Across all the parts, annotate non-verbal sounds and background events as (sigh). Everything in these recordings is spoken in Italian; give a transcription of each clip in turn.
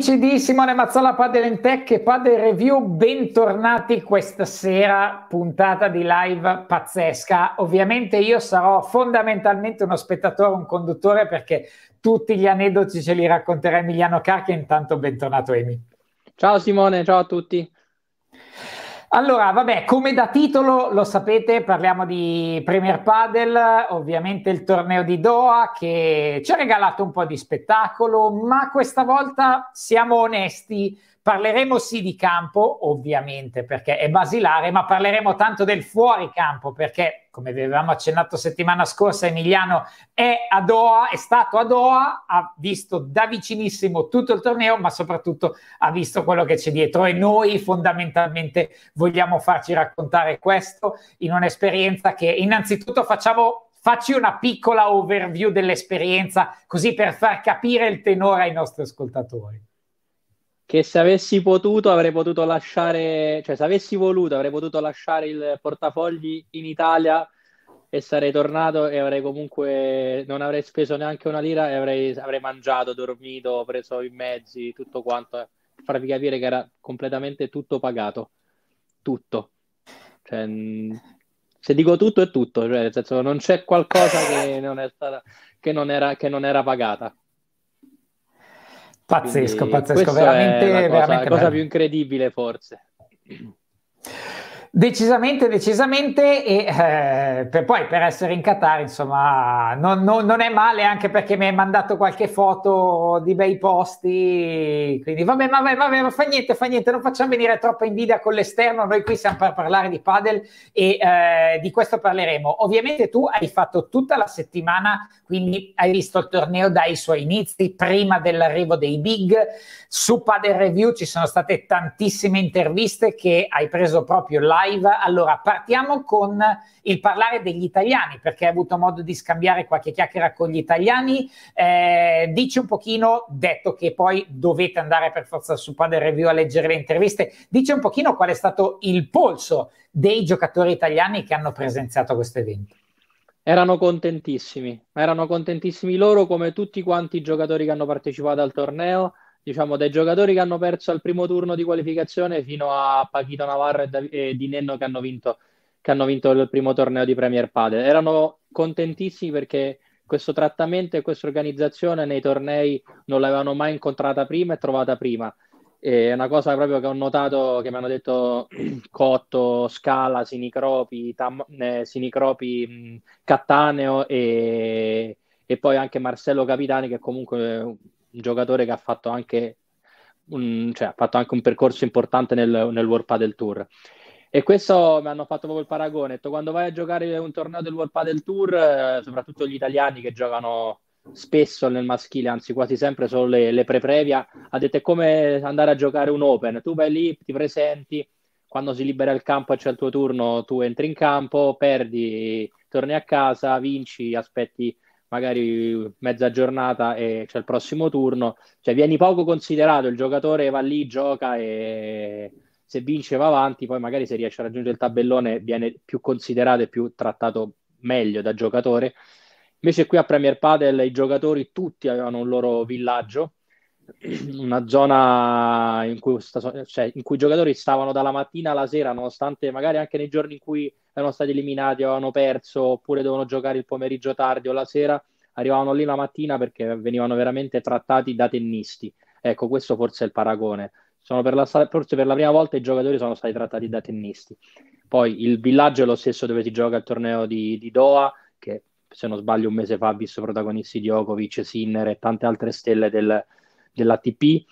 Amici di Simone Mazzola Padel in Tech e Padel Review, bentornati questa sera, puntata di live pazzesca. Ovviamente io sarò fondamentalmente uno spettatore, un conduttore perché tutti gli aneddoti ce li racconterà Emiliano Carchi, intanto bentornato Emi. Ciao Simone, ciao a tutti. Allora, vabbè, come da titolo lo sapete, parliamo di Premier Padel, ovviamente il torneo di Doha che ci ha regalato un po' di spettacolo, ma questa volta siamo onesti, Parleremo sì di campo, ovviamente, perché è basilare, ma parleremo tanto del fuoricampo, perché, come vi avevamo accennato settimana scorsa, Emiliano è a Doha, è stato a Doha, ha visto da vicinissimo tutto il torneo, ma soprattutto ha visto quello che c'è dietro e noi fondamentalmente vogliamo farci raccontare questo in un'esperienza che innanzitutto facciamo facci una piccola overview dell'esperienza, così per far capire il tenore ai nostri ascoltatori che se avessi potuto avrei potuto lasciare, cioè se avessi voluto avrei potuto lasciare il portafogli in Italia e sarei tornato e avrei comunque, non avrei speso neanche una lira e avrei, avrei mangiato, dormito, preso i mezzi, tutto quanto, eh, per farvi capire che era completamente tutto pagato, tutto. Cioè, se dico tutto è tutto, cioè nel senso non c'è qualcosa che non, è stata, che non, era, che non era pagata. Pazzesco, Quindi pazzesco, veramente, è la cosa, veramente la cosa più incredibile forse. Decisamente, decisamente, e eh, per, poi per essere in Qatar, insomma, non, non, non, è male anche perché mi hai mandato qualche foto di bei posti, quindi vabbè, vabbè, vabbè, ma fa niente, fa niente, non facciamo venire troppa invidia con l'esterno, noi qui siamo per parlare di padel e eh, di questo parleremo. Ovviamente tu hai fatto tutta la settimana, quindi hai visto il torneo dai suoi inizi, prima dell'arrivo dei big, su Padel Review ci sono state tantissime interviste che hai preso proprio là live. Allora, partiamo con il parlare degli italiani, perché hai avuto modo di scambiare qualche chiacchiera con gli italiani. Eh, dici un pochino, detto che poi dovete andare per forza su Padel Review a leggere le interviste, dici un pochino qual è stato il polso dei giocatori italiani che hanno presenziato questo evento. Erano contentissimi, erano contentissimi loro come tutti quanti i giocatori che hanno partecipato al torneo diciamo, dai giocatori che hanno perso al primo turno di qualificazione fino a Paquito Navarro e, Dav- e Di Nenno che hanno, vinto, che hanno vinto il primo torneo di Premier Padel. Erano contentissimi perché questo trattamento e questa organizzazione nei tornei non l'avevano mai incontrata prima e trovata prima. E è una cosa proprio che ho notato, che mi hanno detto (clears throat) Cotto, Scala, Sinicropi, Tam, eh, Sinicropi mh, mm, Cattaneo e, e poi anche Marcello Capitani, che comunque un giocatore che ha fatto anche un, cioè, ha fatto anche un percorso importante nel, nel World Padel Tour. E questo mi hanno fatto proprio il paragone. Detto, quando vai a giocare un torneo del World Padel Tour, eh, soprattutto gli italiani che giocano spesso nel maschile, anzi quasi sempre solo le, le pre-previa, ha detto è come andare a giocare un Open. Tu vai lì, ti presenti, quando si libera il campo e c'è il tuo turno, tu entri in campo, perdi, torni a casa, vinci, aspetti magari mezza giornata e c'è il prossimo turno, cioè vieni poco considerato, il giocatore va lì, gioca e se vince va avanti, poi magari se riesce a raggiungere il tabellone viene più considerato e più trattato meglio da giocatore. Invece qui a Premier Padel i giocatori tutti avevano un loro villaggio, una zona in cui, sta, cioè, in cui, i giocatori stavano dalla mattina alla sera, nonostante magari anche nei giorni in cui erano stati eliminati o avevano perso, oppure dovevano giocare il pomeriggio tardi o la sera, arrivavano lì la mattina perché venivano veramente trattati da tennisti. Ecco, questo forse è il paragone. Per la, forse per la prima volta i giocatori sono stati trattati da tennisti. Poi il villaggio è lo stesso dove si gioca il torneo di, di Doha, che se non sbaglio un mese fa ha visto protagonisti Djokovic, Sinner e tante altre stelle del, dell'ATP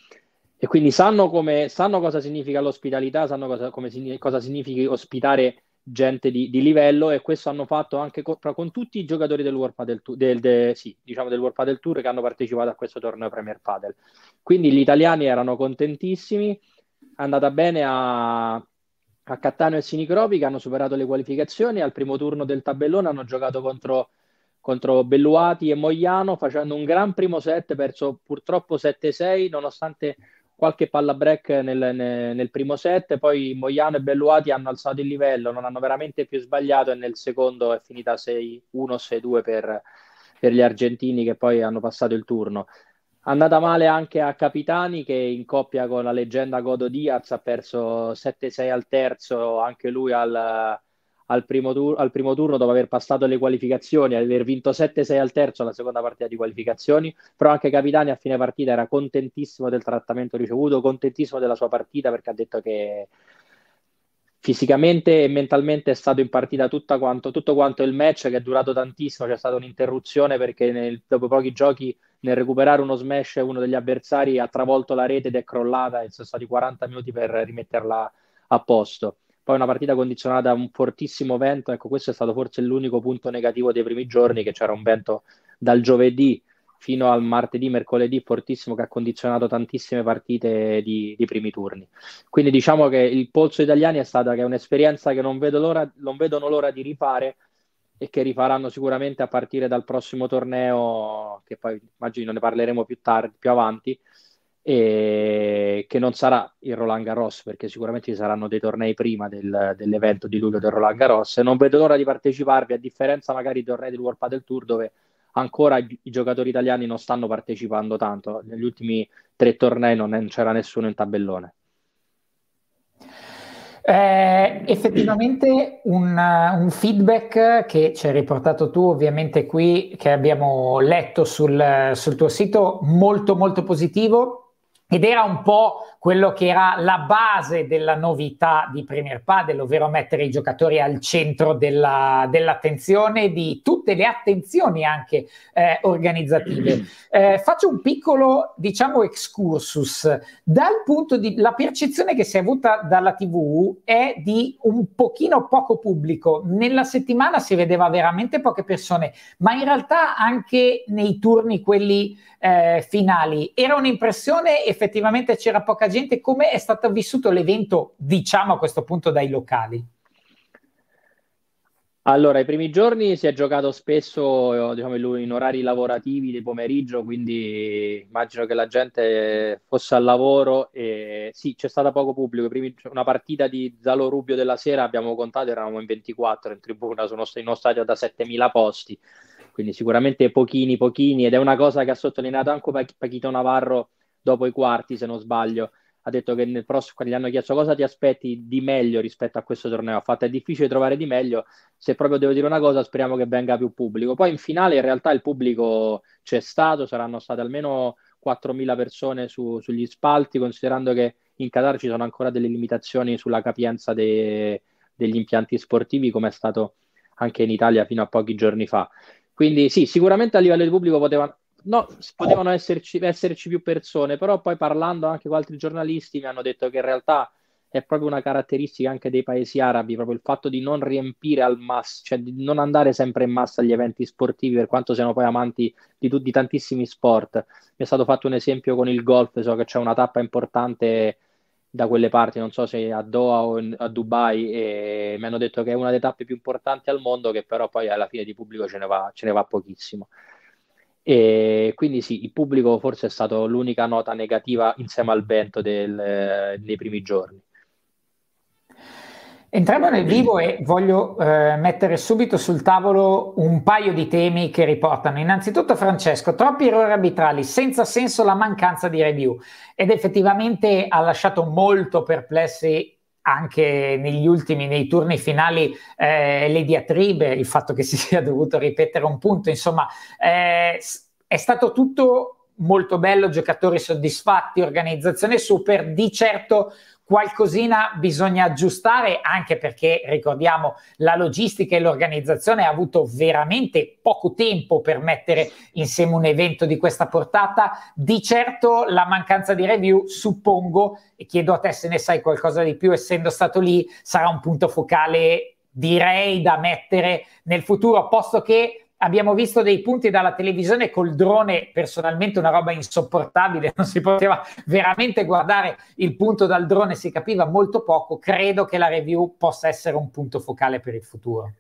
e quindi sanno, come, sanno cosa significa l'ospitalità, sanno cosa, come, cosa significa ospitare gente di, di, livello e questo hanno fatto anche con, con tutti i giocatori del World Padel Tour, del, de, sì, diciamo del World Padel Tour che hanno partecipato a questo torneo Premier Padel. Quindi gli italiani erano contentissimi, è andata bene a, a Cattaneo e Sinicropi che hanno superato le qualificazioni, al primo turno del tabellone hanno giocato contro contro Belluati e Mogliano facendo un gran primo set, perso purtroppo 7-6 nonostante qualche palla break nel, nel, primo set, poi Mogliano e Belluati hanno alzato il livello, non hanno veramente più sbagliato e nel secondo è finita 6-1, 6-2 per, per gli argentini che poi hanno passato il turno. Andata male anche a Capitani che in coppia con la leggenda Godo Diaz ha perso 7-6 al terzo, anche lui al, al primo, tur- al primo, turno dopo aver passato le qualificazioni, aver vinto 7-6 al terzo la seconda partita di qualificazioni, però anche Capitani a fine partita era contentissimo del trattamento ricevuto, contentissimo della sua partita perché ha detto che fisicamente e mentalmente è stato in partita quanto, tutto quanto il match che è durato tantissimo, c'è stata un'interruzione perché nel, dopo pochi giochi nel recuperare uno smash uno degli avversari ha travolto la rete ed è crollata e sono stati 40 minuti per rimetterla a posto poi una partita condizionata da un fortissimo vento, ecco questo è stato forse l'unico punto negativo dei primi giorni, che c'era un vento dal giovedì fino al martedì, mercoledì fortissimo che ha condizionato tantissime partite di, di primi turni. Quindi diciamo che il polso italiano è stata che è un'esperienza che non, vedo l'ora, non vedono l'ora di rifare e che rifaranno sicuramente a partire dal prossimo torneo, che poi immagino ne parleremo più tardi, più avanti, e che non sarà il Roland Garros perché sicuramente ci saranno dei tornei prima del, dell'evento di luglio del Roland Garros e non vedo l'ora di parteciparvi a differenza magari dei tornei del World Padel Tour dove ancora i, giocatori italiani non stanno partecipando tanto negli ultimi tre tornei non, è, non c'era nessuno in tabellone eh, effettivamente un, uh, un, feedback che ci hai riportato tu ovviamente qui, che abbiamo letto sul, sul tuo sito, molto molto positivo, ed era un po' quello che era la base della novità di Premier Padel, ovvero mettere i giocatori al centro della, dell'attenzione, di tutte le attenzioni anche eh, organizzative. Eh, faccio un piccolo, diciamo, excursus. Dal punto di la percezione che si è avuta dalla TV è di un pochino poco pubblico. Nella settimana si vedeva veramente poche persone, ma in realtà anche nei turni, quelli eh, finali, era un'impressione effettivamente c'era poca gente, come è stato vissuto l'evento, diciamo a questo punto, dai locali? Allora, i primi giorni si è giocato spesso diciamo, in orari lavorativi di pomeriggio, quindi immagino che la gente fosse al lavoro e sì, c'è stato poco pubblico. Primi... Una partita di Zalo Rubio della sera abbiamo contato, eravamo in 24 in tribuna, sono in uno stadio da 7.000 posti, quindi sicuramente pochini, pochini ed è una cosa che ha sottolineato anche Pachito Navarro dopo i quarti, se non sbaglio, ha detto che nel prossimo, quando gli hanno chiesto cosa ti aspetti di meglio rispetto a questo torneo. Ha fatto è difficile trovare di meglio, se proprio devo dire una cosa, speriamo che venga più pubblico. Poi in finale in realtà il pubblico c'è stato, saranno state almeno 4.000 persone su, sugli spalti, considerando che in Qatar ci sono ancora delle limitazioni sulla capienza de, degli impianti sportivi, come è stato anche in Italia fino a pochi giorni fa. Quindi sì, sicuramente a livello di pubblico potevano, No, potevano esserci, esserci, più persone, però poi parlando anche con altri giornalisti mi hanno detto che in realtà è proprio una caratteristica anche dei paesi arabi, proprio il fatto di non riempire al massimo, cioè di non andare sempre in massa agli eventi sportivi, per quanto siano poi amanti di, t- di tantissimi sport. Mi è stato fatto un esempio con il golf, so che c'è una tappa importante da quelle parti, non so se a Doha o in, a Dubai, e mi hanno detto che è una delle tappe più importanti al mondo, che però poi alla fine di pubblico ce ne va, ce ne va pochissimo. E quindi sì, il pubblico forse è stato l'unica nota negativa insieme al vento del, dei primi giorni. Entriamo nel vivo e voglio eh, mettere subito sul tavolo un paio di temi che riportano. Innanzitutto, Francesco, troppi errori arbitrali, senza senso la mancanza di review ed effettivamente ha lasciato molto perplessi anche negli ultimi, nei turni finali, eh, le diatribe, il fatto che (laughs) si sia dovuto ripetere un punto, insomma, eh, è stato tutto molto bello, giocatori soddisfatti, organizzazione super, di certo qualcosina bisogna aggiustare anche perché ricordiamo la logistica e l'organizzazione ha avuto veramente poco tempo per mettere insieme un evento di questa portata di certo la mancanza di review suppongo e chiedo a te se ne sai qualcosa di più essendo stato lì sarà un punto focale direi da mettere nel futuro posto che abbiamo visto dei punti dalla televisione col drone, personalmente una roba insopportabile, (laughs) non si poteva veramente guardare il punto dal drone, si capiva molto poco, credo che la review possa essere un punto focale per il futuro.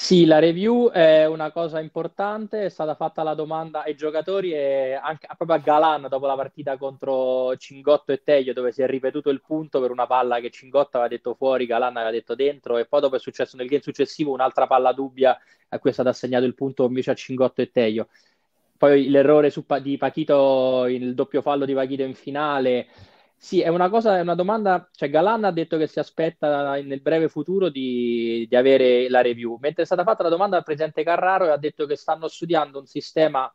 Sì, la review è una cosa importante, è stata fatta la domanda ai giocatori e anche proprio a Galan dopo la partita contro Cingotto e Teglio dove si è ripetuto il punto per una palla che Cingotto aveva detto fuori, Galan aveva detto dentro e poi dopo è successo nel game successivo un'altra palla dubbia a cui è stato assegnato il punto invece a Cingotto e Teglio. Poi l'errore su, di Pachito, il doppio fallo di Pachito in finale sì, è una cosa, è una domanda, cioè Galan ha detto che si aspetta nel breve futuro di, di avere la review, mentre è stata fatta la domanda al presidente Carraro e ha detto che stanno studiando un sistema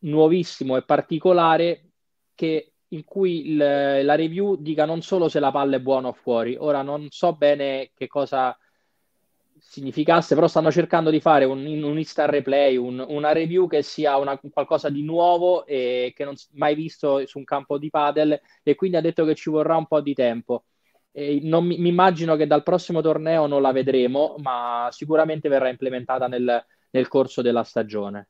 nuovissimo e particolare che, in cui il, la review dica non solo se la palla è buona o fuori. Ora non so bene che cosa significasse, però stanno cercando di fare un, un Insta replay, un, una review che sia una, qualcosa di nuovo e che non mai visto su un campo di padel e quindi ha detto che ci vorrà un po' di tempo. E non mi, immagino che dal prossimo torneo non la vedremo, ma sicuramente verrà implementata nel, nel corso della stagione.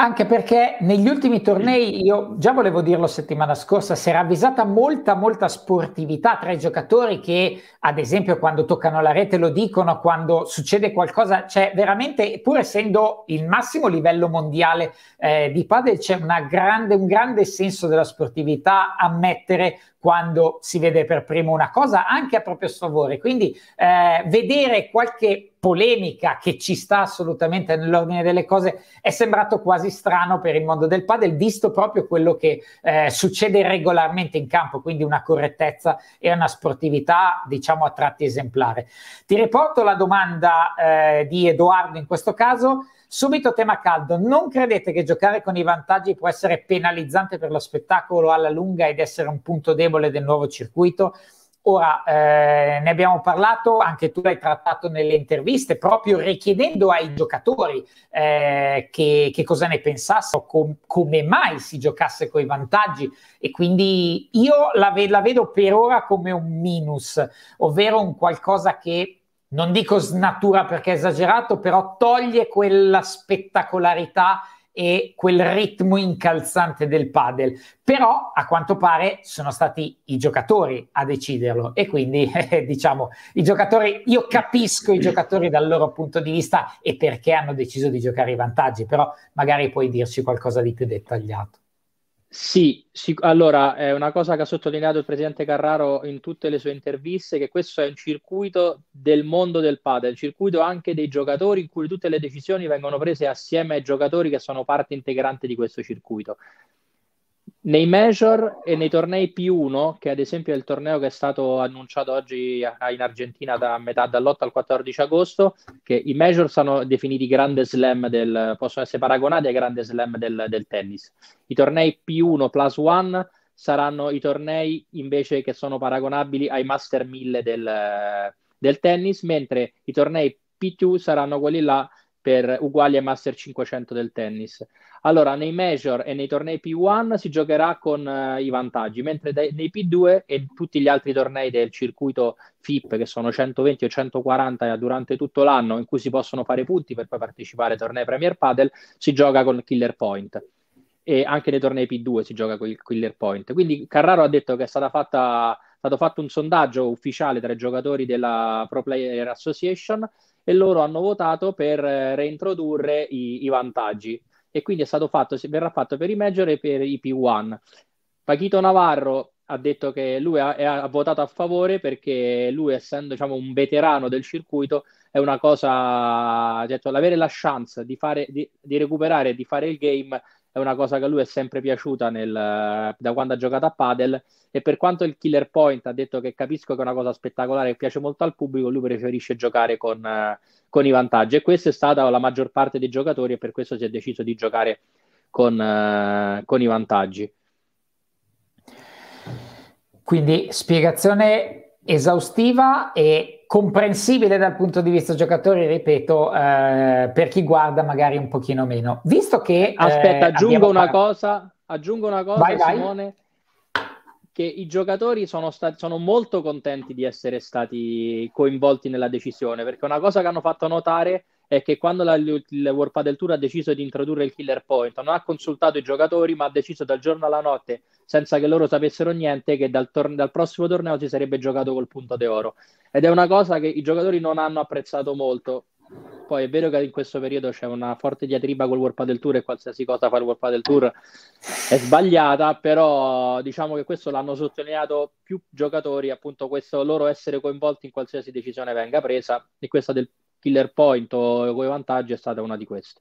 Anche perché negli ultimi tornei, io già volevo dirlo settimana scorsa, si era avvisata molta, molta sportività tra i giocatori che, ad esempio, quando toccano la rete lo dicono, quando succede qualcosa, c'è cioè, veramente, pur essendo il massimo livello mondiale eh, di padel, c'è grande, un grande senso della sportività a mettere quando si vede per primo una cosa anche a proprio sfavore. Quindi eh, vedere qualche polemica che ci sta assolutamente nell'ordine delle cose è sembrato quasi strano per il mondo del padel, visto proprio quello che eh, succede regolarmente in campo, quindi una correttezza e una sportività, diciamo, a tratti esemplare. Ti riporto la domanda eh, di Edoardo in questo caso. Subito tema caldo, non credete che giocare con i vantaggi può essere penalizzante per lo spettacolo alla lunga ed essere un punto debole del nuovo circuito? Ora eh, ne abbiamo parlato, anche tu l'hai trattato nelle interviste, proprio richiedendo ai giocatori eh, che, che, cosa ne pensassero, com- come mai si giocasse con i vantaggi e quindi io la, ve- la vedo per ora come un minus, ovvero un qualcosa che non dico snatura perché è esagerato, però toglie quella spettacolarità e quel ritmo incalzante del padel. Però a quanto pare sono stati i giocatori a deciderlo e quindi (laughs) eh, diciamo i giocatori io capisco i giocatori dal loro punto di vista e perché hanno deciso di giocare i vantaggi, però magari puoi dirci qualcosa di più dettagliato. Sì, sic- allora è una cosa che ha sottolineato il presidente Carraro in tutte le sue interviste, che questo è un circuito del mondo del padel, circuito anche dei giocatori in cui tutte le decisioni vengono prese assieme ai giocatori che sono parte integrante di questo circuito. Nei major e nei tornei P1, che ad esempio è il torneo che è stato annunciato oggi in Argentina da metà dall'8 al 14 agosto, che i major sono definiti grande slam del, possono essere paragonati ai grande slam del, del tennis. I tornei P1 plus 1 saranno i tornei invece che sono paragonabili ai master 1000 del, del tennis, mentre i tornei P2 saranno quelli là per, uguali a Master 500 del tennis. Allora, nei major e nei tornei P1 si giocherà con uh, i vantaggi, mentre dai, nei P2 e tutti gli altri tornei del circuito FIP, che sono 120 o 140 durante tutto l'anno, in cui si possono fare punti per poi partecipare ai tornei Premier Padel, si gioca con Killer Point e anche nei tornei P2 si gioca con il Killer Point. Quindi Carraro ha detto che è stata fatta stato fatto un sondaggio ufficiale tra i giocatori della Pro Player Association e loro hanno votato per eh, reintrodurre i, i vantaggi e quindi fatto, verrà fatto per i major e per i P1. Paquito Navarro ha detto che lui ha, ha, votato a favore perché lui, essendo diciamo, un veterano del circuito, è una cosa, detto, avere la chance di, fare, di, di recuperare e di fare il game è una cosa che a lui è sempre piaciuta nel, eh, da quando ha giocato a padel e per quanto il killer point ha detto che capisco che è una cosa spettacolare e piace molto al pubblico, lui preferisce giocare con, eh, con i vantaggi e questa è stata la maggior parte dei giocatori e per questo si è deciso di giocare con, eh, con i vantaggi. Quindi spiegazione esaustiva e comprensibile dal punto di vista giocatore, ripeto, eh, per chi guarda magari un pochino meno. Visto che... Aspetta, eh, aggiungo, una parlato... cosa, aggiungo una cosa, vai, Simone, che i giocatori sono, stati, sono molto contenti di essere stati coinvolti nella decisione, perché una cosa che hanno fatto notare è che quando la, il World Padel Tour ha deciso di introdurre il killer point, non ha consultato i giocatori, ma ha deciso dal giorno alla notte, senza che loro sapessero niente, che dal, tor- dal prossimo torneo si sarebbe giocato col punto d'oro. Ed è una cosa che i giocatori non hanno apprezzato molto. Poi è vero che in questo periodo c'è una forte diatriba col World Padel Tour e qualsiasi cosa fa il World Padel Tour è sbagliata, però diciamo che questo l'hanno sottolineato più giocatori, appunto questo loro essere coinvolti in qualsiasi decisione venga presa e questa del killer point o quei vantaggi è stata una di queste.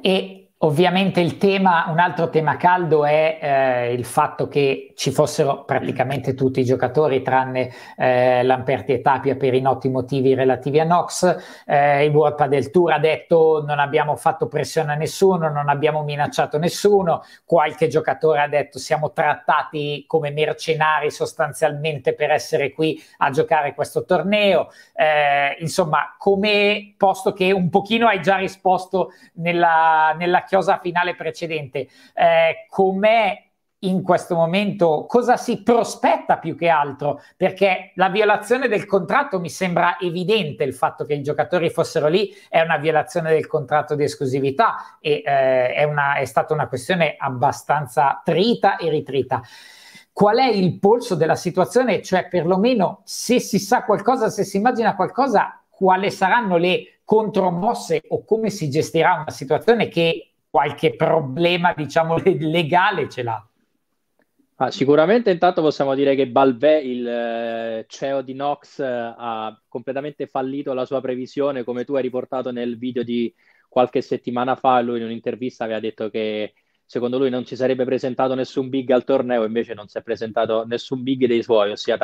E Ovviamente il tema, un altro tema caldo è eh, il fatto che ci fossero praticamente tutti i giocatori tranne eh, Lamperti e Tapia per i noti motivi relativi a Nox. Eh, il World del Tour ha detto non abbiamo fatto pressione a nessuno, non abbiamo minacciato nessuno. Qualche giocatore ha detto siamo trattati come mercenari sostanzialmente per essere qui a giocare questo torneo. Eh, insomma, come posto che un pochino hai già risposto nella, nella chiosa finale precedente, eh, com'è in questo momento cosa si prospetta più che altro perché la violazione del contratto mi sembra evidente il fatto che i giocatori fossero lì è una violazione del contratto di esclusività e eh, è, una, è stata una questione abbastanza trita e ritrita qual è il polso della situazione cioè perlomeno se si sa qualcosa se si immagina qualcosa quali saranno le contromosse o come si gestirà una situazione che qualche problema, diciamo, (laughs) legale ce l'ha. Ah, sicuramente intanto possiamo dire che Balvé, il eh, CEO di Nox, eh, ha completamente fallito la sua previsione, come tu hai riportato nel video di qualche settimana fa, lui in un'intervista aveva detto che secondo lui non ci sarebbe presentato nessun big al torneo, invece non si è presentato nessun big dei suoi, ossia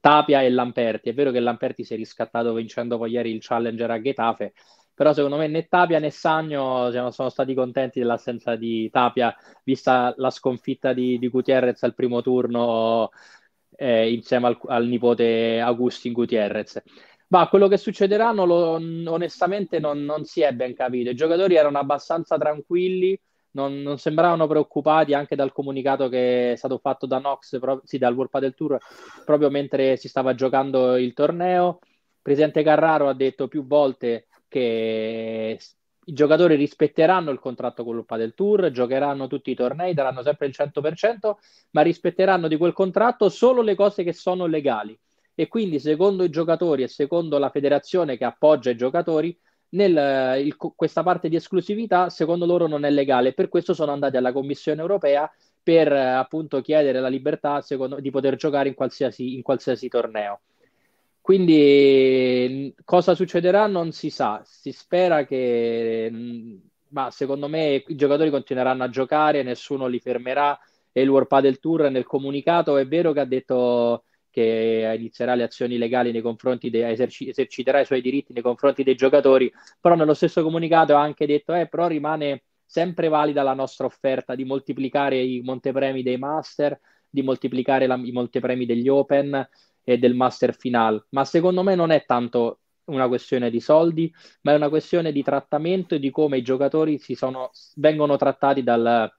Tapia e Lamperti. È vero che Lamperti si è riscattato vincendo poi ieri il Challenger a Getafe, però secondo me né Tapia né Sagno cioè, sono stati contenti dell'assenza di Tapia, vista la sconfitta di, di Gutierrez al primo turno eh, insieme al, al nipote Agustin Gutierrez. Ma quello che succederà non lo, onestamente non, non, si è ben capito. I giocatori erano abbastanza tranquilli, non, non, sembravano preoccupati anche dal comunicato che è stato fatto da Nox, pro- sì, dal World del Tour, proprio mentre si stava giocando il torneo. Presidente Carraro ha detto più volte che i giocatori rispetteranno il contratto con l'UPA del Tour, giocheranno tutti i tornei, daranno sempre il 100%, ma rispetteranno di quel contratto solo le cose che sono legali. E quindi, secondo i giocatori e secondo la federazione che appoggia i giocatori, nel, eh, il, questa parte di esclusività secondo loro non è legale. Per questo sono andati alla Commissione europea per eh, appunto chiedere la libertà secondo, di poter giocare in qualsiasi, in qualsiasi torneo. Quindi cosa succederà non si sa, si spera che, ma secondo me i giocatori continueranno a giocare, nessuno li fermerà e il World Padel Tour nel comunicato è vero che ha detto che inizierà le azioni legali nei confronti dei eserci- eserciterà i suoi diritti nei confronti dei giocatori, però nello stesso comunicato ha anche detto eh, però rimane sempre valida la nostra offerta di moltiplicare i montepremi dei master, di moltiplicare la- i montepremi degli open e del master final, ma secondo me non è tanto una questione di soldi, ma è una questione di trattamento e di come i giocatori si sono, vengono trattati dal,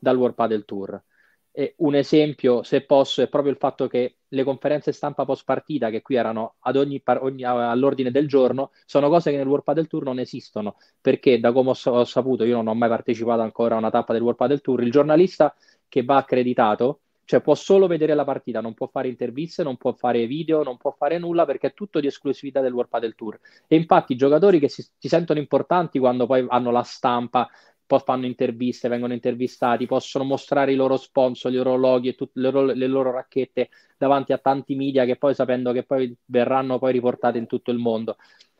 dal World Padel Tour. E un esempio, se posso, è proprio il fatto che le conferenze stampa post partita, che qui erano ogni par- ogni, all'ordine del giorno, sono cose che nel World Padel Tour non esistono, perché da come ho, ho saputo, io non ho mai partecipato ancora a una tappa del World Padel Tour, il giornalista che va accreditato cioè può solo vedere la partita, non può fare interviste, non può fare video, non può fare nulla perché è tutto di esclusività del World Padel Tour. E infatti i giocatori che si, si sentono importanti quando poi hanno la stampa, poi fanno interviste, vengono intervistati, possono mostrare i loro sponsor, gli orologi e tutte le, le loro, racchette davanti a tanti media che poi sapendo che poi verranno poi riportate in tutto il mondo.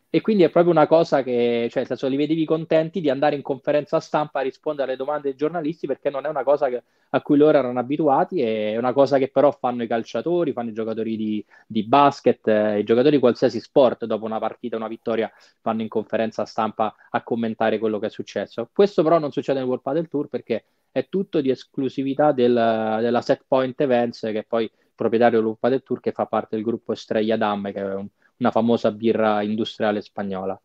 E quindi è proprio una cosa che, cioè, nel senso, li vedevi contenti di andare in conferenza stampa a rispondere alle domande dei giornalisti perché non è una cosa che, a cui loro erano abituati, è una cosa che però fanno i calciatori, fanno i giocatori di, di basket, eh, i giocatori di qualsiasi sport dopo una partita, una vittoria, vanno in conferenza stampa a commentare quello che è successo. Questo però non succede nel World Padel Tour perché è tutto di esclusività del, della Set Point Events, che è poi proprietario del World Padel Tour, che fa parte del gruppo Estrella Damme, che è un una famosa birra industriale spagnola.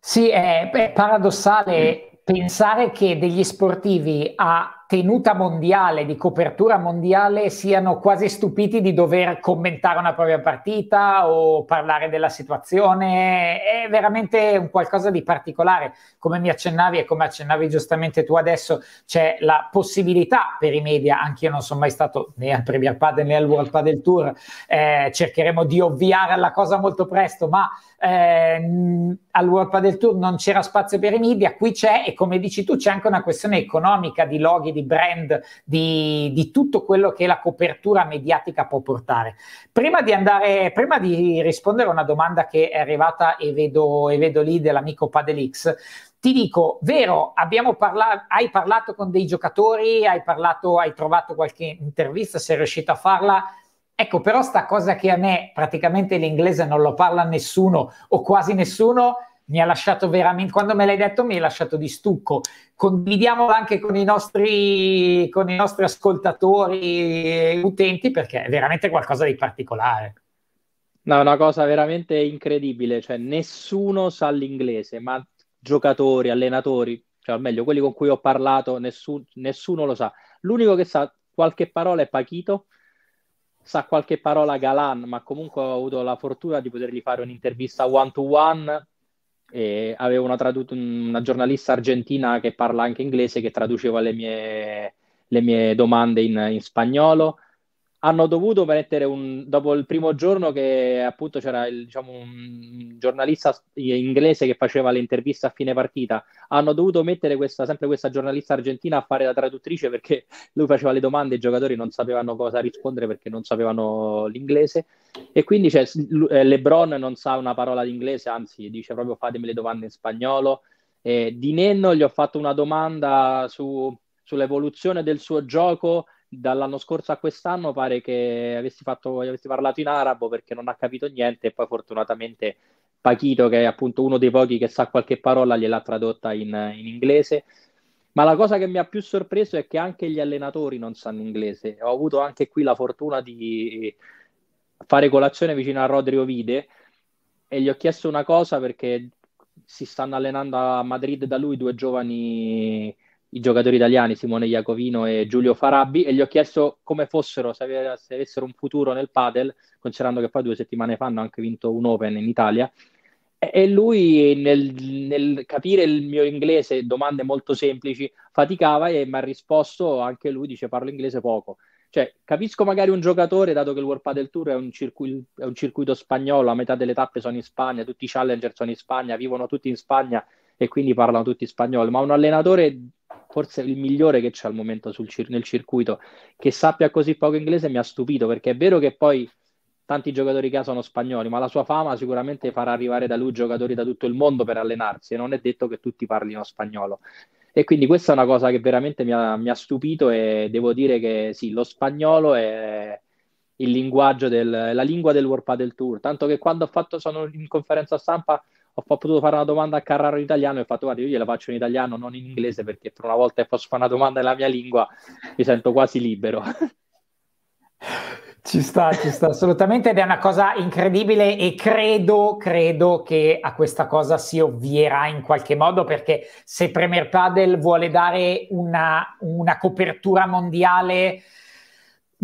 Sì, è, è paradossale mm. pensare che degli sportivi a tenuta mondiale, di copertura mondiale, siano quasi stupiti di dover commentare una propria partita o parlare della situazione. È veramente un qualcosa di particolare. Come mi accennavi e come accennavi giustamente tu adesso, c'è la possibilità per i media, anche io non sono mai stato né al Premier Padel né al World Padel Tour, eh, cercheremo di ovviare alla cosa molto presto, ma eh, al World Padel Tour non c'era spazio per i media, qui c'è e come dici tu c'è anche una questione economica di loghi, di brand, di, di tutto quello che la copertura mediatica può portare. Prima di, andare, prima di rispondere a una domanda che è arrivata e vedo, e vedo lì dell'amico Padelix, ti dico, vero, parla- hai parlato con dei giocatori, hai, parlato, hai trovato qualche intervista, sei riuscito a farla, Ecco, però sta cosa che a me praticamente l'inglese non lo parla nessuno o quasi nessuno, mi ha lasciato veramente, quando me l'hai detto mi hai lasciato di stucco. Condividiamolo anche con i nostri, con i nostri ascoltatori e utenti perché è veramente qualcosa di particolare. No, è una cosa veramente incredibile, cioè nessuno sa l'inglese, ma giocatori, allenatori, cioè o meglio quelli con cui ho parlato, nessun, nessuno lo sa. L'unico che sa qualche parola è Pachito, sa qualche parola Galan, ma comunque ho avuto la fortuna di potergli fare un'intervista one to one. E avevo una, tradu- una giornalista argentina che parla anche inglese che traduceva le mie, le mie domande in, in spagnolo hanno dovuto mettere un dopo il primo giorno che appunto c'era il, diciamo, un giornalista inglese che faceva le interviste a fine partita hanno dovuto mettere questa, sempre questa giornalista argentina a fare la traduttrice perché (laughs) lui faceva le domande e i giocatori non sapevano cosa rispondere perché non sapevano l'inglese e quindi cioè, Lebron non sa una parola d'inglese anzi dice proprio fatemi le domande in spagnolo eh, di Nenno gli ho fatto una domanda su, sull'evoluzione del suo gioco dall'anno scorso a quest'anno pare che avessi, fatto, avessi parlato in arabo perché non ha capito niente e poi fortunatamente Pachito, che è appunto uno dei pochi che sa qualche parola, gliel'ha tradotta in, in inglese. Ma la cosa che mi ha più sorpreso è che anche gli allenatori non sanno inglese. Ho avuto anche qui la fortuna di fare colazione vicino a Rodrigo Vide e gli ho chiesto una cosa perché si stanno allenando a Madrid da lui due giovani i giocatori italiani Simone Iacovino e mm. Giulio Farabi e gli ho chiesto come fossero, se, ave- se avessero un futuro nel padel, considerando che poi due settimane fa hanno anche vinto un Open in Italia. E, e lui nel, nel, capire il mio inglese, domande molto semplici, faticava e mi ha risposto anche lui, dice parlo inglese poco. Cioè, capisco magari un giocatore, dato che il World Padel Tour è un, circu- è un circuito spagnolo, a metà delle tappe sono in Spagna, tutti i challenger sono in Spagna, vivono tutti in Spagna e quindi parlano tutti spagnolo, ma un allenatore forse il migliore che c'è al momento cir- nel circuito, che sappia così poco inglese mi ha stupito, perché è vero che poi tanti giocatori che ha sono spagnoli, ma la sua fama sicuramente farà arrivare da lui giocatori da tutto il mondo per allenarsi e non è detto che tutti parlino spagnolo. E quindi questa è una cosa che veramente mi ha, mi ha stupito e devo dire che sì, lo spagnolo è il linguaggio del, la lingua del World Padel Tour, tanto che quando ho fatto, sono in conferenza stampa ho potuto fare una domanda a Carraro in italiano e ho fatto guarda io gliela faccio in italiano non in inglese perché per una volta che posso fare una domanda nella mia lingua mi sento quasi libero Ci sta, ci sta assolutamente ed è una cosa incredibile e credo, credo che a questa cosa si ovvierà in qualche modo perché se Premier Padel vuole dare una, una copertura mondiale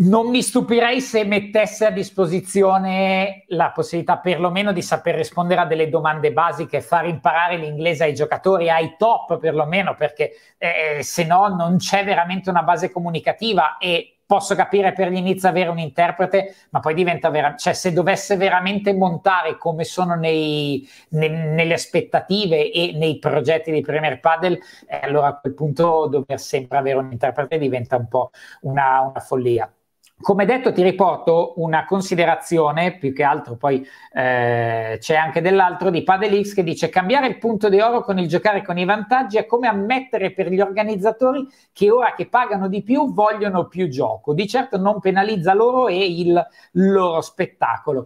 non mi stupirei se mettesse a disposizione la possibilità perlomeno di saper rispondere a delle domande basiche, far imparare l'inglese ai giocatori, ai top perlomeno, perché eh, se no non c'è veramente una base comunicativa e posso capire per l'inizio avere un interprete, ma poi diventa veramente, cioè se dovesse veramente montare come sono nei, ne, nelle aspettative e nei progetti di Premier Paddle, eh, allora a quel punto dover sempre avere un interprete diventa un po' una, una follia. Come detto, ti riporto una considerazione, più che altro poi eh, c'è anche dell'altro, di Padelix che dice cambiare il punto di oro con il giocare con i vantaggi è come ammettere per gli organizzatori che ora che pagano di più vogliono più gioco. Di certo non penalizza loro e il loro spettacolo.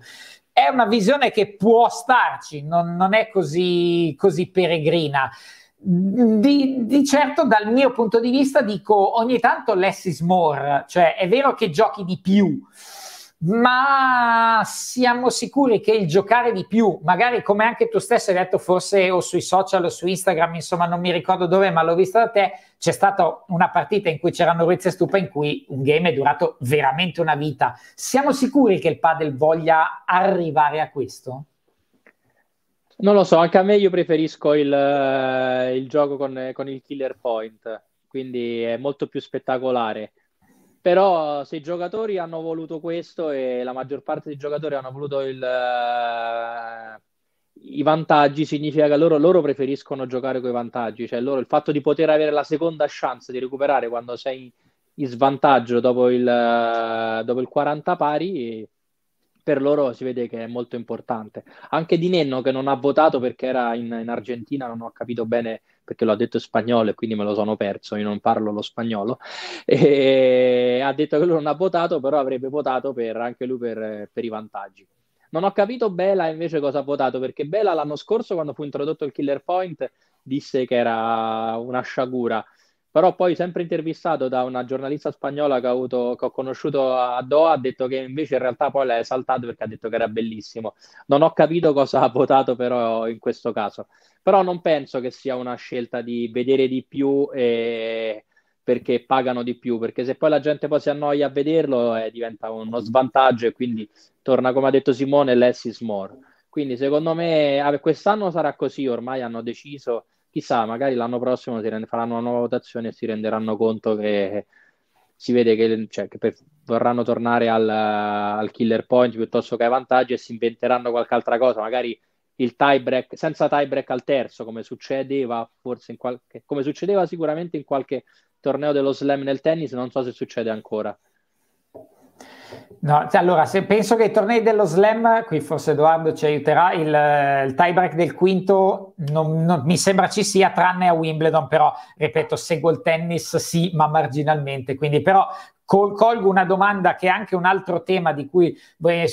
È una visione che può starci, non, non è così, così peregrina. Di, di, certo dal mio punto di vista dico ogni tanto less is more, cioè è vero che giochi di più, ma siamo sicuri che il giocare di più, magari come anche tu stesso hai detto forse o sui social o su Instagram, insomma non mi ricordo dove, ma l'ho visto da te, c'è stata una partita in cui c'erano Ruiz e Stupa in cui un game è durato veramente una vita. Siamo sicuri che il padel voglia arrivare a questo? Non lo so, anche a me io preferisco il, eh, il gioco con, con, il killer point, quindi è molto più spettacolare. Però se i giocatori hanno voluto questo e la maggior parte dei giocatori hanno voluto il, uh, i vantaggi, significa che loro, loro preferiscono giocare con i vantaggi. Cioè loro, il fatto di poter avere la seconda chance di recuperare quando sei in svantaggio dopo il, uh, dopo il 40 pari per loro si vede che è molto importante. Anche Di Nenno che non ha votato perché era in, in Argentina, non ho capito bene perché l'ha detto in spagnolo e quindi me lo sono perso, io non parlo lo spagnolo, e ha detto che lui non ha votato, però avrebbe votato per, anche lui per, per i vantaggi. Non ho capito Bela invece cosa ha votato, perché Bela l'anno scorso, quando fu introdotto il Killer Point, disse che era una sciagura. Però poi sempre intervistato da una giornalista spagnola che ho, avuto, che ho conosciuto a Doha, ha detto che invece in realtà poi l'ha esaltato perché ha detto che era bellissimo. Non ho capito cosa ha votato però in questo caso. Però non penso che sia una scelta di vedere di più e perché pagano di più, perché se poi la gente poi si annoia a vederlo eh, diventa uno svantaggio e quindi torna, come ha detto Simone, less is more. Quindi secondo me quest'anno sarà così, ormai hanno deciso chissà, magari l'anno prossimo rende, faranno una nuova votazione e si renderanno conto che si vede che, cioè, che per, vorranno tornare al, al, killer point piuttosto che ai vantaggi e si inventeranno qualche altra cosa, magari il tie break, senza tie break al terzo, come succedeva forse in qualche, come succedeva sicuramente in qualche torneo dello slam nel tennis, non so se succede ancora. No, cioè, allora, se penso che i tornei dello slam, qui forse Edoardo ci aiuterà, il, eh, il break del quinto non, non, mi sembra ci sia, tranne a Wimbledon, però ripeto, seguo il tennis sì, ma marginalmente, quindi però Col, colgo una domanda che è anche un altro tema cui,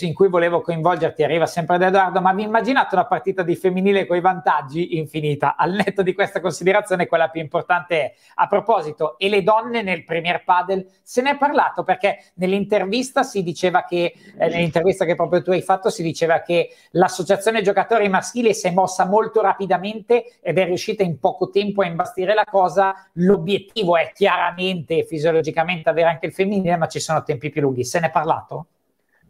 in cui volevo coinvolgerti, arriva sempre da Edoardo, ma vi immaginate una partita di femminile con i vantaggi infinita? Al netto di questa considerazione quella più importante è, a proposito, e le donne nel Premier Padel, se ne è parlato perché nell'intervista si diceva che, eh, nell'intervista che proprio tu hai fatto, si diceva che l'associazione giocatori maschile si è mossa molto rapidamente ed è riuscita in poco tempo a imbastire la cosa, l'obiettivo è chiaramente fisiologicamente avere anche il femminile, ma ci sono tempi più lunghi. Se ne è parlato?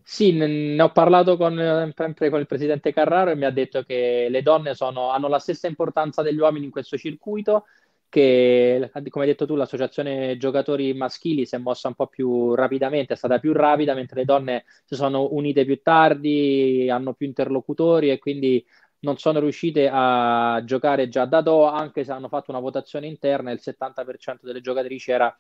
Sì, ne ho parlato con, sempre con il presidente Carraro e mi ha detto che le donne sono, hanno la stessa importanza degli uomini in questo circuito, che come hai detto tu l'associazione giocatori maschili si è mossa un po' più rapidamente, è stata più rapida, mentre le donne si sono unite più tardi, hanno più interlocutori e quindi non sono riuscite a giocare già da Do, anche se hanno fatto una votazione interna il 70% delle giocatrici era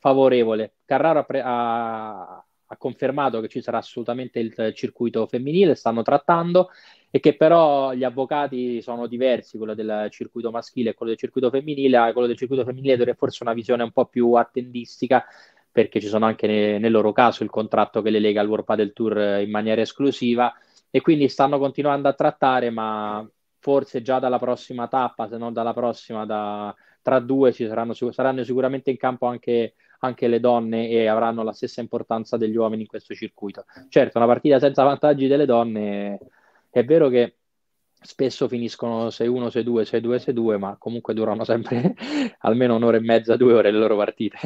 favorevole. Carraro ha, pre- ha, ha, confermato che ci sarà assolutamente il circuito femminile, stanno trattando e che però gli avvocati sono diversi, quello del circuito maschile e quello del circuito femminile, ah, quello del circuito femminile dovrebbe forse una visione un po' più attendistica perché ci sono anche ne- nel loro caso il contratto che le lega al World Padel Tour eh, in maniera esclusiva e quindi stanno continuando a trattare ma forse già dalla prossima tappa, se non dalla prossima, da, tra due ci saranno, saranno sicuramente in campo anche anche le donne e avranno la stessa importanza degli uomini in questo circuito. Certo, una partita senza vantaggi delle donne è vero che spesso finiscono 6-1, 6-2, 6-2, 6-2, ma comunque durano sempre (laughs) almeno un'ora e mezza, due ore le loro partite.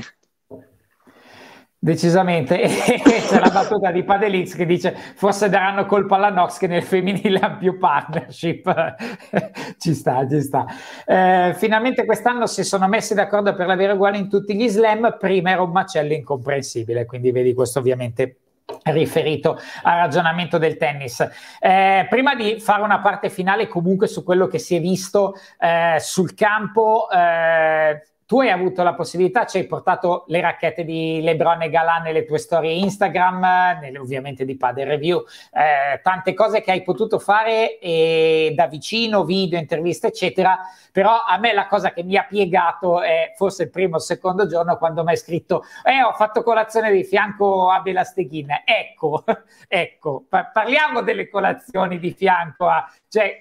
Decisamente, (laughs) e c'è la battuta di Padelitz che dice forse daranno colpa alla Nox che nel femminile ha più partnership. (laughs) ci sta, ci sta. Eh, finalmente quest'anno si sono messi d'accordo per l'avere uguale in tutti gli slam, prima era un macello incomprensibile, quindi vedi questo ovviamente riferito al ragionamento del tennis. Eh, prima di fare una parte finale comunque su quello che si è visto eh, sul campo, eh, tu hai avuto la possibilità, ci hai portato le racchette di Lebron e Galà nelle tue storie Instagram, nelle, ovviamente di Padre Review, eh, tante cose che hai potuto fare eh, da vicino, video, interviste, eccetera. Però a me la cosa che mi ha piegato è forse il primo o il secondo giorno quando mi hai scritto eh, ho fatto colazione di fianco a Belasteghina. Ecco, (laughs) ecco, par- parliamo delle colazioni di fianco a... Cioè,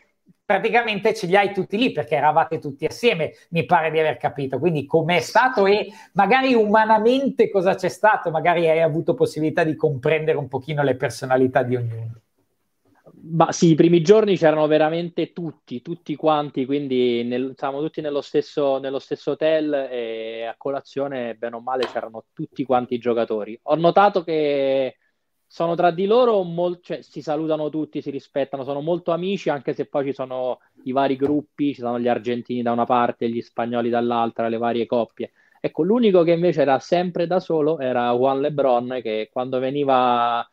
praticamente ce li hai tutti lì perché eravate tutti assieme, mi pare di aver capito. Quindi com'è stato e magari umanamente cosa c'è stato, magari hai avuto possibilità di comprendere un pochino le personalità di ognuno. Ma sì, i primi giorni c'erano veramente tutti, tutti quanti, quindi siamo tutti nello stesso, nello stesso hotel e a colazione, bene o male, c'erano tutti quanti i giocatori. Ho notato che sono tra di loro, mol- cioè, si salutano tutti, si rispettano, sono molto amici, anche se poi ci sono i vari gruppi, ci sono gli argentini da una parte, gli spagnoli dall'altra, le varie coppie. Ecco, l'unico che invece era sempre da solo era Juan Lebron, che quando veniva,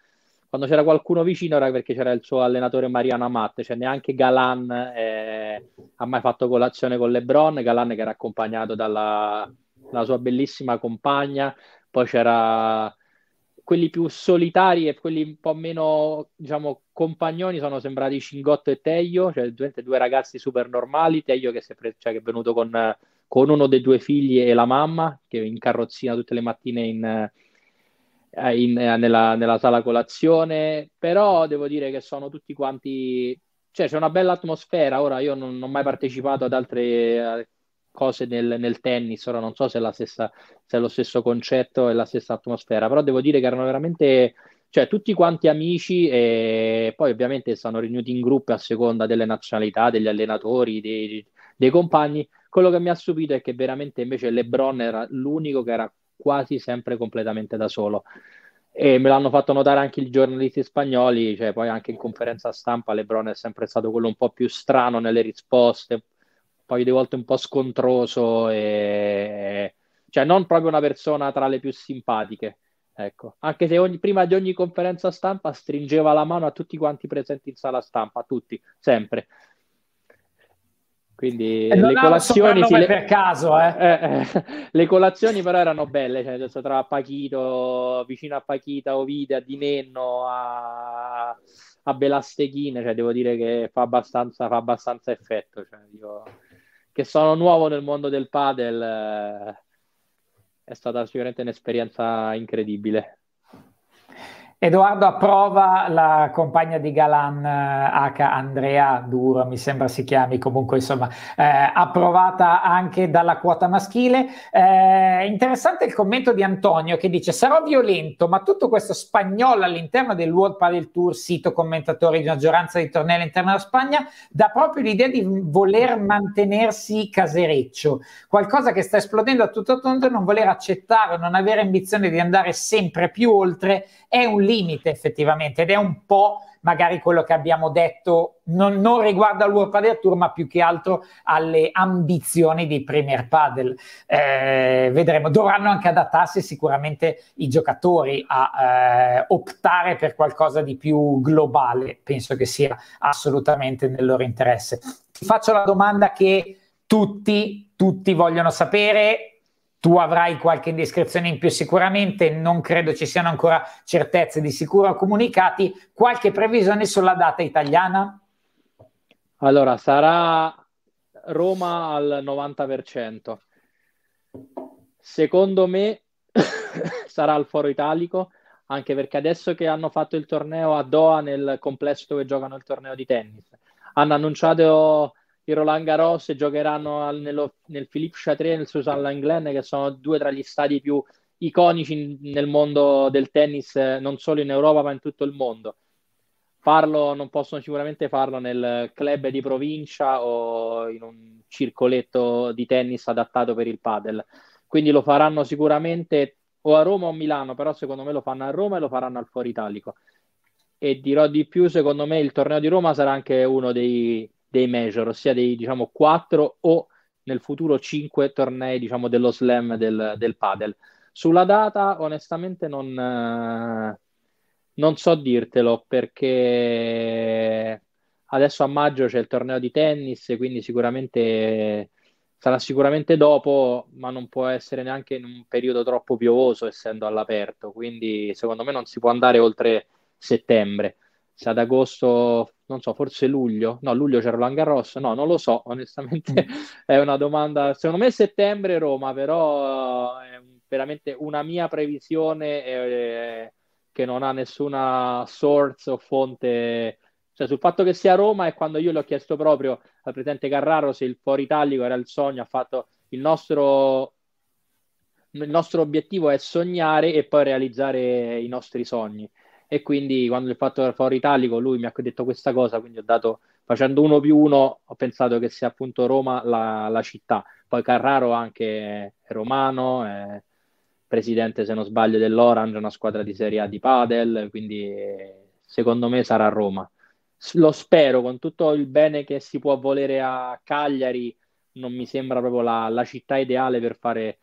quando c'era qualcuno vicino era perché c'era il suo allenatore Mariano Amat, cioè neanche Galan eh, ha mai fatto colazione con Lebron, Galan che era accompagnato dalla, dalla sua bellissima compagna, poi c'era quelli più solitari e quelli un po' meno, diciamo, compagnoni sono sembrati Cingotto e Teglio, cioè due ragazzi super normali, Teglio che, pre- cioè, che, è venuto con, con, uno dei due figli e la mamma, che in carrozzina tutte le mattine in, eh, in, eh, nella, nella sala colazione, però devo dire che sono tutti quanti cioè c'è una bella atmosfera. Ora io non, non ho mai partecipato ad altre cose nel, nel, tennis, ora non so se è, stessa, se è, lo stesso concetto e la stessa atmosfera, però devo dire che erano veramente, cioè tutti quanti amici e poi ovviamente sono riuniti in gruppi a seconda delle nazionalità, degli allenatori, dei, dei compagni. Quello che mi ha stupito è che veramente invece Lebron era l'unico che era quasi sempre completamente da solo. E me l'hanno fatto notare anche i giornalisti spagnoli, cioè poi anche in conferenza stampa Lebron è sempre stato quello un po' più strano nelle risposte, paio di volte un po' scontroso e cioè non proprio una persona tra le più simpatiche. Ecco, anche se ogni, prima di ogni conferenza stampa stringeva la mano a tutti quanti presenti in sala stampa, a tutti, sempre. Quindi e eh, le colazioni si le... per caso, eh. (laughs) Eh, eh. le colazioni però erano belle, cioè, tra Pachito, vicino a Pachita, Ovidia, Di Nenno, a, a Belasteghine, cioè, devo dire che fa abbastanza, fa abbastanza effetto. Cioè, io che sono nuovo nel mondo del padel, eh, è stata sicuramente un'esperienza incredibile. Edoardo approva la compagna di Galan eh, H. Andrea Duro, mi sembra si chiami, comunque insomma, eh, approvata anche dalla quota maschile. Eh, interessante il commento di Antonio che dice: Sarò violento, ma tutto questo spagnolo all'interno del World Padel Tour, sito commentatori di maggioranza di tornei all'interno della Spagna, dà proprio l'idea di voler mantenersi casereccio, qualcosa che sta esplodendo a tutto tondo e non voler accettare, non avere ambizione di andare sempre più oltre. È un limite effettivamente ed è un po' magari quello che abbiamo detto non, non al l'World Padel Tour ma più che altro alle ambizioni di Premier Padel eh, vedremo, dovranno anche adattarsi sicuramente i giocatori a eh, optare per qualcosa di più globale penso che sia assolutamente nel loro interesse ti faccio la domanda che tutti, tutti vogliono sapere tu avrai qualche indiscrezione in più sicuramente, non credo ci siano ancora certezze di sicuro comunicati, qualche previsione sulla data italiana? Allora, sarà Roma al 90%. Secondo me (coughs) sarà al Foro Italico, anche perché adesso che hanno fatto il torneo a Doha nel complesso dove giocano il torneo di tennis, hanno annunciato il Roland Garros e giocheranno al, nello, nel Philippe Chatrier e nel Susan Langlen, che sono due tra gli stadi più iconici nel mondo del tennis, eh, non solo in Europa ma in tutto il mondo. Farlo, non possono sicuramente farlo nel club di provincia o in un circoletto di tennis adattato per il padel. Quindi lo faranno sicuramente o a Roma o a Milano, però secondo me lo fanno a Roma e lo faranno al Foro Italico. E dirò di più, secondo me il torneo di Roma sarà anche uno dei dei major, ossia dei diciamo quattro o nel futuro cinque tornei diciamo dello slam del, del padel. Sulla data onestamente non, eh, non so dirtelo perché adesso a maggio c'è il torneo di tennis, quindi sicuramente sarà sicuramente dopo, ma non può essere neanche in un periodo troppo piovoso essendo all'aperto, quindi secondo me non si può andare oltre settembre. Se ad agosto non so, forse luglio, no, luglio c'era Roland Garros, no, non lo so, (laughs) onestamente mm. è una domanda, secondo me settembre Roma, però è veramente una mia previsione eh, che non ha nessuna source o fonte, cioè sul fatto che sia Roma è quando io l'ho chiesto proprio al presidente Carraro se il fuori italico era il sogno, ha fatto il nostro il nostro obiettivo è sognare e poi realizzare i nostri sogni e quindi quando ho fatto il favore italico lui mi ha detto questa cosa, quindi ho dato, facendo uno più uno, ho pensato che sia appunto Roma la, la città. Poi Carraro anche è romano, è presidente se non sbaglio dell'Orange, una squadra di Serie A di Padel, quindi secondo me sarà Roma. Lo spero, con tutto il bene che si può volere a Cagliari, non mi sembra proprio la, la città ideale per fare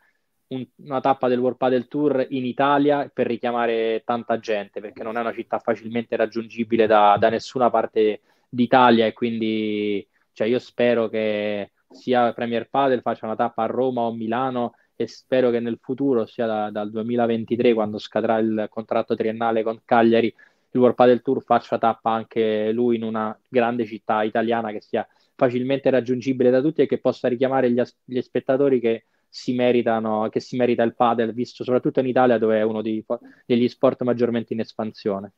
un, una tappa del World Padel Tour in Italia per richiamare tanta gente, perché non è una città facilmente raggiungibile da, da nessuna parte d'Italia e quindi cioè, io spero che sia Premier Padel faccia una tappa a Roma o a Milano e spero che nel futuro, sia da, dal 2023 quando scadrà il contratto triennale con Cagliari, il World Padel Tour faccia tappa anche lui in una grande città italiana che sia facilmente raggiungibile da tutti e che possa richiamare gli, as- gli spettatori che si meritano, che si merita il padel, visto soprattutto in Italia dove è uno dei, degli sport maggiormente in espansione.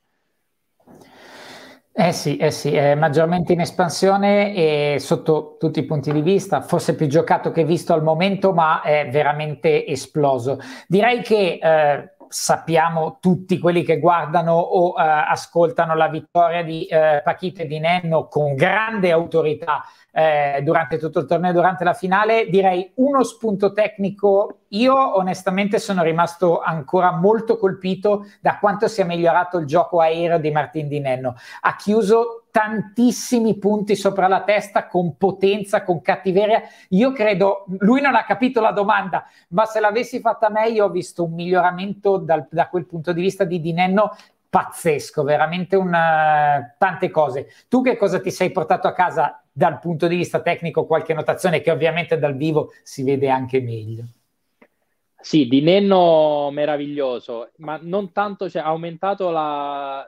Eh sì, eh sì, è maggiormente in espansione e sotto tutti i punti di vista, forse più giocato che visto al momento, ma è veramente esploso. Direi che eh, sappiamo tutti quelli che guardano o eh, ascoltano la vittoria di eh, Pachito e di Nenno con grande autorità eh, durante tutto il torneo, durante la finale, direi uno spunto tecnico. Io onestamente sono rimasto ancora molto colpito da quanto sia migliorato il gioco aereo di Martin Di Nenno. Ha chiuso tantissimi punti sopra la testa, con potenza, con cattiveria. Io credo, lui non ha capito la domanda, ma se l'avessi fatta me, io ho visto un miglioramento dal, da quel punto di vista di Dinenno pazzesco, veramente una, eh, tante cose. Tu che cosa ti sei portato a casa dal punto di vista tecnico? Qualche notazione che ovviamente dal vivo si vede anche meglio. Sì, di Nenno meraviglioso, ma non tanto, cioè, ha aumentato la,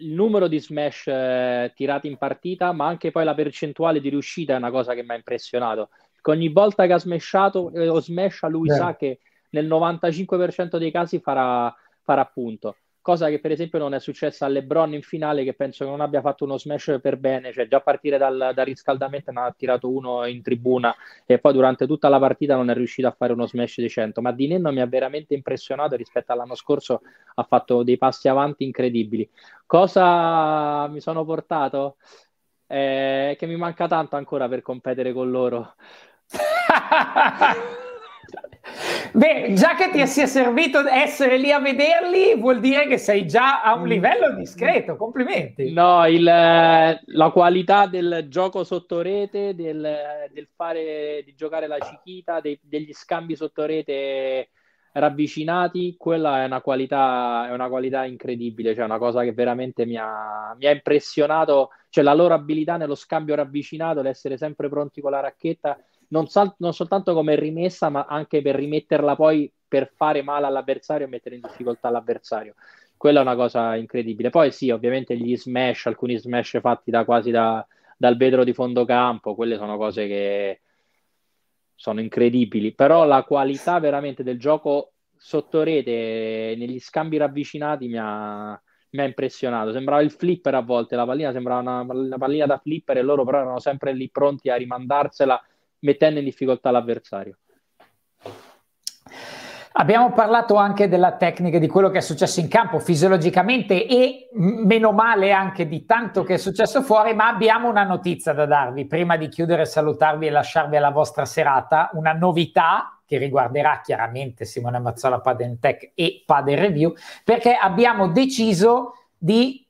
il numero di smash eh, tirati in partita, ma anche poi la percentuale di riuscita è una cosa che mi ha impressionato. Che ogni volta che ha smashato eh, o smasha, lui Beh. sa che nel 95% dei casi farà, farà punto cosa che per esempio non è successa a LeBron in finale che penso che non abbia fatto uno smash per bene, cioè già a partire dal, dal riscaldamento ne ha tirato uno in tribuna e poi durante tutta la partita non è riuscito a fare uno smash di 100, ma Di Nenno mi ha veramente impressionato rispetto all'anno scorso, ha fatto dei passi avanti incredibili. Cosa mi sono portato? Eh, che mi manca tanto ancora per competere con loro. (laughs) (laughs) Beh, già che ti sia servito essere lì a vederli, vuol dire che sei già a un mm. livello discreto. Complimenti. No, il, eh, la qualità del gioco sotto rete, del, del fare, di giocare la cichita, dei, degli scambi sotto rete ravvicinati, quella è una qualità, è una qualità incredibile, cioè una cosa che veramente mi ha, mi ha, impressionato, cioè la loro abilità nello scambio ravvicinato, l'essere sempre pronti con la racchetta non, sal- non soltanto come rimessa, ma anche per rimetterla poi per fare male all'avversario e mettere in difficoltà l'avversario. Quella è una cosa incredibile. Poi sì, ovviamente gli smash, alcuni smash fatti da quasi da, dal vetro di fondo campo, quelle sono cose che sono incredibili, però la qualità veramente del gioco sotto rete negli scambi ravvicinati mi ha, mi ha impressionato. Sembrava il flipper a volte, la pallina sembrava una, una, pallina da flipper e loro però erano sempre lì pronti a rimandarsela mettendo in difficoltà l'avversario. Abbiamo parlato anche della tecnica, di quello che è successo in campo fisiologicamente e meno male anche di tanto che è successo fuori, ma abbiamo una notizia da darvi prima di chiudere, salutarvi e lasciarvi alla vostra serata, una novità che riguarderà chiaramente Simone Mazzola Tech e Paden Review, perché abbiamo deciso di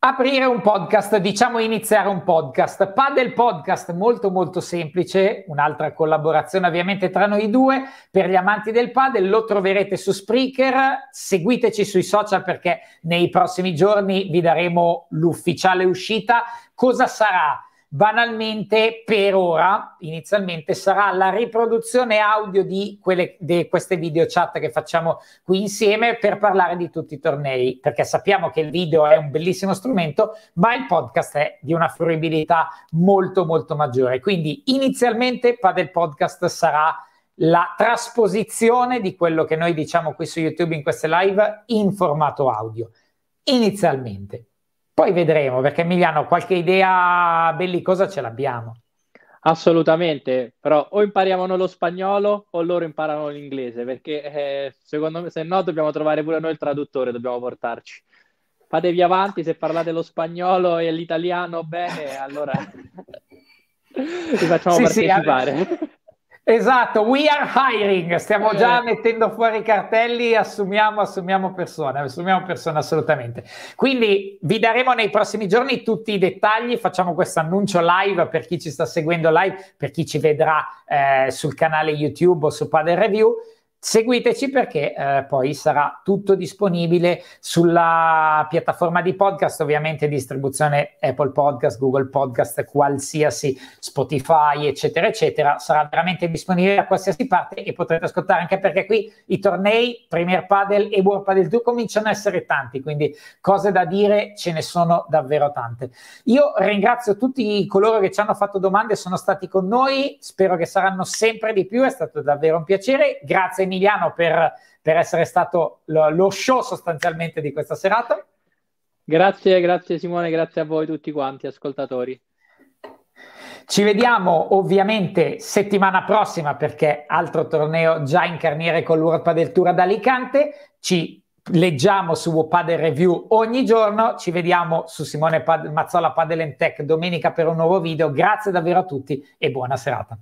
aprire un podcast, diciamo iniziare un podcast. Padel podcast molto molto semplice, un'altra collaborazione ovviamente tra noi due per gli amanti del padel, lo troverete su Spreaker, seguiteci sui social perché nei prossimi giorni vi daremo l'ufficiale uscita. Cosa sarà? banalmente per ora inizialmente sarà la riproduzione audio di, quelle, di queste video chat che facciamo qui insieme per parlare di tutti i tornei perché sappiamo che il video è un bellissimo strumento ma il podcast è di una fruibilità molto molto maggiore quindi inizialmente Padel Podcast sarà la trasposizione di quello che noi diciamo qui su YouTube in queste live in formato audio inizialmente poi vedremo, perché Emiliano, qualche idea bellicosa ce l'abbiamo. Assolutamente, però o impariamo noi lo spagnolo o loro imparano l'inglese, perché eh, secondo me se no dobbiamo trovare pure noi il traduttore, dobbiamo portarci. Fatevi avanti, se parlate lo spagnolo e l'italiano bene, allora (laughs) vi facciamo sì, partecipare. Sì, Esatto, we are hiring, stiamo già eh. mettendo fuori i cartelli, assumiamo, assumiamo persone, assumiamo persone assolutamente. Quindi vi daremo nei prossimi giorni tutti i dettagli, facciamo questo annuncio live per chi ci sta seguendo live, per chi ci vedrà eh, sul canale YouTube o su Padre Review Seguiteci perché eh, poi sarà tutto disponibile sulla piattaforma di podcast, ovviamente distribuzione Apple Podcast, Google Podcast, qualsiasi Spotify, eccetera, eccetera. Sarà veramente disponibile da qualsiasi parte e potrete ascoltare anche perché qui i tornei Premier Padel e World Padel 2 cominciano a essere tanti, quindi cose da dire ce ne sono davvero tante. Io ringrazio tutti coloro che ci hanno fatto domande, sono stati con noi, spero che saranno sempre di più, è stato davvero un piacere. Grazie Emiliano per, per essere stato lo, lo show sostanzialmente di questa serata. Grazie, grazie Simone, grazie a voi tutti quanti ascoltatori. Ci vediamo ovviamente settimana prossima perché altro torneo già in carniere con l'Urpa del Tour ad Alicante. Ci leggiamo su Wopadel Review ogni giorno. Ci vediamo su Simone Pad- Mazzola Padel Tech domenica per un nuovo video. Grazie davvero a tutti e buona serata.